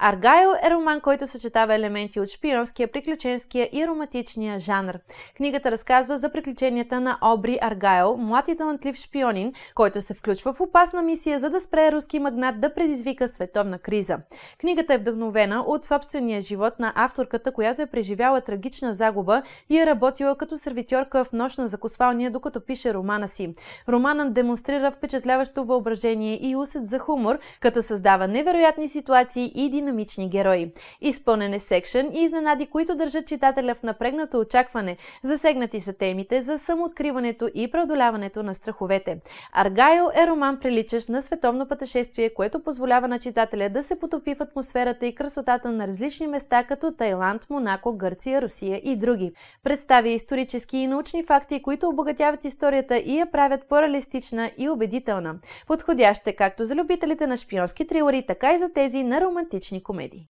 Аргайл е роман, който съчетава елементи от шпионския, приключенския и романтичния жанр. Книгата разказва за приключенията на Обри Аргайл, млад и талантлив шпионин, който се включва в опасна мисия, за да спре руски магнат да предизвика световна криза. Книгата е вдъхновена от собствения живот на авторката, която е преживяла трагична загуба и е работила като сервитьорка в нощна закосвалния, закусвалния, докато пише романа си. Романът демонстрира впечатляващо въображение и усет за хумор, като създава невероятни ситуации и динамични герои. Изпълнен е секшен и изненади, които държат читателя в напрегнато очакване. Засегнати са темите за самооткриването и преодоляването на страховете. Аргайо е роман приличащ на световно пътешествие, което позволява на читателя да се потопи в атмосферата и красотата на различни места, като Тайланд, Монако, Гърция, Русия и други. Представя исторически и научни факти, които обогатяват историята и я правят по-реалистична и убедителна. Подходящ е както за любителите на шпионски триори, така и за тези на романтични de comedy.